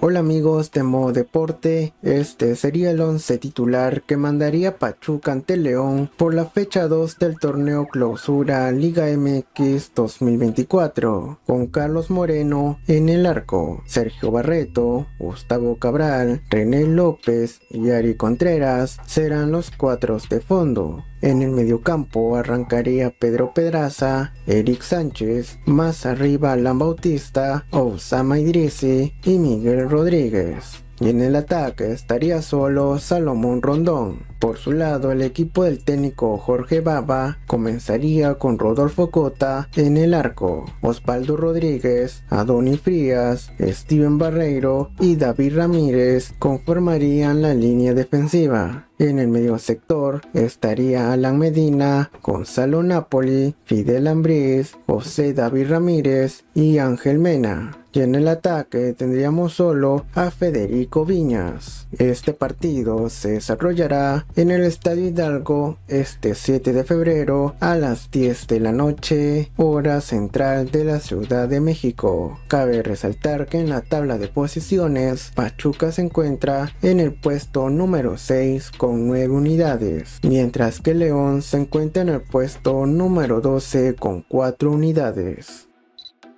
Hola amigos de Modo Deporte, este sería el 11 titular que mandaría Pachuca ante León por la fecha 2 del torneo clausura Liga MX 2024, con Carlos Moreno en el arco, Sergio Barreto, Gustavo Cabral, René López y Ari Contreras serán los cuatro de fondo. En el mediocampo arrancaría Pedro Pedraza, Eric Sánchez, más arriba Alan Bautista, Osama Idrisi y Miguel Rodríguez y en el ataque estaría solo Salomón Rondón. Por su lado, el equipo del técnico Jorge Baba comenzaría con Rodolfo Cota en el arco, Osvaldo Rodríguez, Adoni Frías, Steven Barreiro y David Ramírez conformarían la línea defensiva. En el medio sector estaría Alan Medina, Gonzalo Napoli, Fidel Ambriz, José David Ramírez y Ángel Mena y en el ataque tendríamos solo a Federico Viñas. Este partido se desarrollará en el Estadio Hidalgo este 7 de febrero a las 10 de la noche, hora central de la Ciudad de México. Cabe resaltar que en la tabla de posiciones, Pachuca se encuentra en el puesto número 6 con 9 unidades, mientras que León se encuentra en el puesto número 12 con 4 unidades.